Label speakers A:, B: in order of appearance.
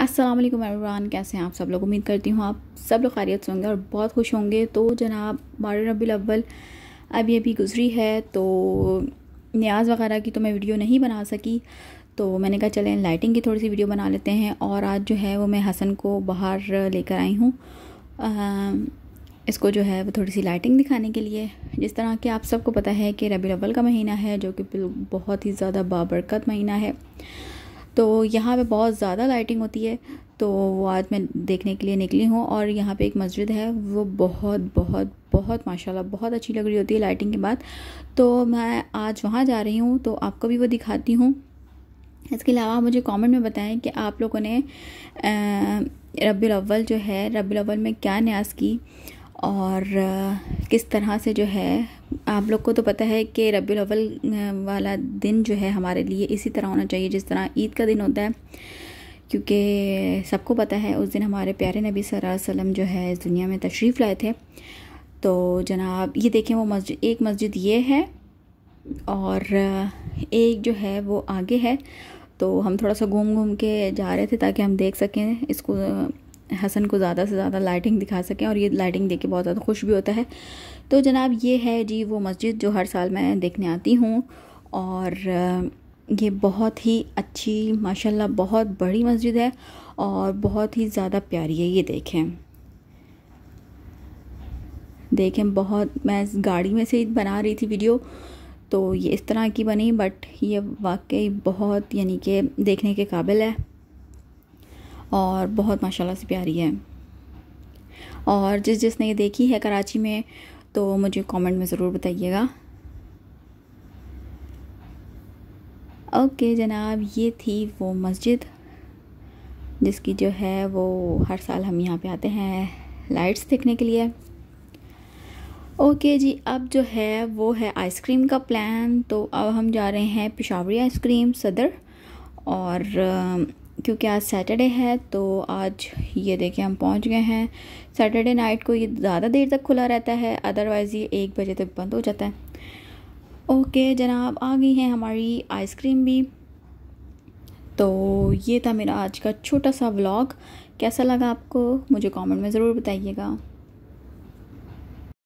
A: असलम वालेकुम कैसे हैं आप सब लोग उम्मीद करती हूँ आप सब लोग खैरियत से होंगे और बहुत खुश होंगे तो जनाब बारह रबी अव्वल अभी अभी गुजरी है तो न्याज वगैरह की तो मैं वीडियो नहीं बना सकी तो मैंने कहा चलें लाइटिंग की थोड़ी सी वीडियो बना लेते हैं और आज जो है वो मैं हसन को बाहर लेकर आई हूँ इसको जो है वो थोड़ी सी लाइटिंग दिखाने के लिए जिस तरह कि आप सबको पता है कि रबी अव्वल का महीना है जो कि बहुत ही ज़्यादा बाबरकत महीना है तो यहाँ पे बहुत ज़्यादा लाइटिंग होती है तो वो आज मैं देखने के लिए निकली हूँ और यहाँ पे एक मस्जिद है वो बहुत बहुत बहुत माशाल्लाह बहुत अच्छी लग रही होती है लाइटिंग के बाद तो मैं आज वहाँ जा रही हूँ तो आपको भी वो दिखाती हूँ इसके अलावा मुझे कमेंट में बताएं कि आप लोगों ने रबी अव्वल जो है रबी अव्वल में क्या न्यास की और किस तरह से जो है आप लोग को तो पता है कि रबी अव्वल वाला दिन जो है हमारे लिए इसी तरह होना चाहिए जिस तरह ईद का दिन होता है क्योंकि सबको पता है उस दिन हमारे प्यारे नबी वसल्लम जो है इस दुनिया में तशरीफ़ लाए थे तो जनाब ये देखें वो मस्जिद एक मस्जिद ये है और एक जो है वो आगे है तो हम थोड़ा सा घूम घूम के जा रहे थे ताकि हम देख सकें इसको हसन को ज़्यादा से ज़्यादा लाइटिंग दिखा सकें और ये लाइटिंग देख के बहुत ज़्यादा खुश भी होता है तो जनाब ये है जी वो मस्जिद जो हर साल मैं देखने आती हूँ और ये बहुत ही अच्छी माशाल्लाह बहुत बड़ी मस्जिद है और बहुत ही ज़्यादा प्यारी है ये देखें देखें बहुत मैं गाड़ी में से बना रही थी वीडियो तो ये इस तरह की बनी बट ये वाकई बहुत यानी कि देखने के काबिल है और बहुत माशाल्लाह से प्यारी है और जिस जिसने ये देखी है कराची में तो मुझे कमेंट में ज़रूर बताइएगा ओके जनाब ये थी वो मस्जिद जिसकी जो है वो हर साल हम यहाँ पे आते हैं लाइट्स देखने के लिए ओके जी अब जो है वो है आइसक्रीम का प्लान तो अब हम जा रहे हैं पिशावरी आइसक्रीम सदर और क्योंकि आज सैटरडे है तो आज ये देखें हम पहुंच गए हैं सैटरडे नाइट को ये ज़्यादा देर तक खुला रहता है अदरवाइज़ ये एक बजे तक बंद हो जाता है ओके जनाब आ गई है हमारी आइसक्रीम भी तो ये था मेरा आज का छोटा सा व्लॉग कैसा लगा आपको मुझे कमेंट में ज़रूर बताइएगा